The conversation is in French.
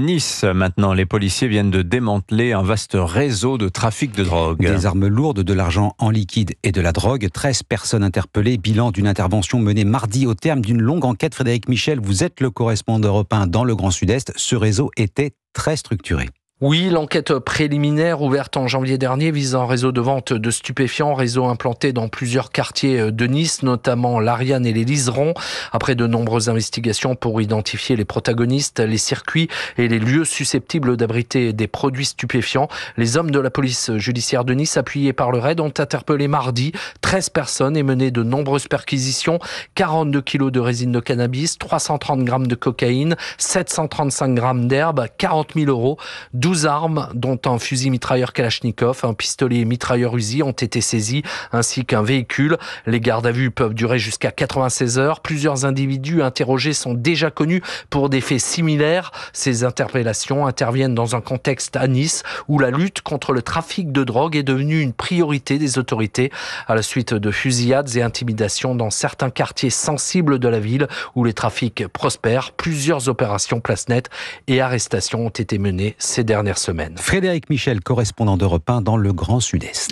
Nice. Maintenant, les policiers viennent de démanteler un vaste réseau de trafic de drogue. Des armes lourdes, de l'argent en liquide et de la drogue. 13 personnes interpellées. Bilan d'une intervention menée mardi au terme d'une longue enquête. Frédéric Michel, vous êtes le correspondant européen dans le Grand Sud-Est. Ce réseau était très structuré. Oui, l'enquête préliminaire ouverte en janvier dernier vise un réseau de vente de stupéfiants, réseau implanté dans plusieurs quartiers de Nice, notamment l'Ariane et les Liserons. Après de nombreuses investigations pour identifier les protagonistes, les circuits et les lieux susceptibles d'abriter des produits stupéfiants, les hommes de la police judiciaire de Nice, appuyés par le RAID, ont interpellé mardi 13 personnes et mené de nombreuses perquisitions, 42 kilos de résine de cannabis, 330 grammes de cocaïne, 735 grammes d'herbe, 40 000 euros, 12 12 armes, dont un fusil mitrailleur Kalachnikov, un pistolet mitrailleur Uzi, ont été saisis, ainsi qu'un véhicule. Les gardes à vue peuvent durer jusqu'à 96 heures. Plusieurs individus interrogés sont déjà connus pour des faits similaires. Ces interpellations interviennent dans un contexte à Nice où la lutte contre le trafic de drogue est devenue une priorité des autorités à la suite de fusillades et intimidations dans certains quartiers sensibles de la ville où les trafics prospèrent. Plusieurs opérations place nette et arrestations ont été menées ces derniers Frédéric Michel, correspondant d'Europe 1 dans le Grand Sud-Est.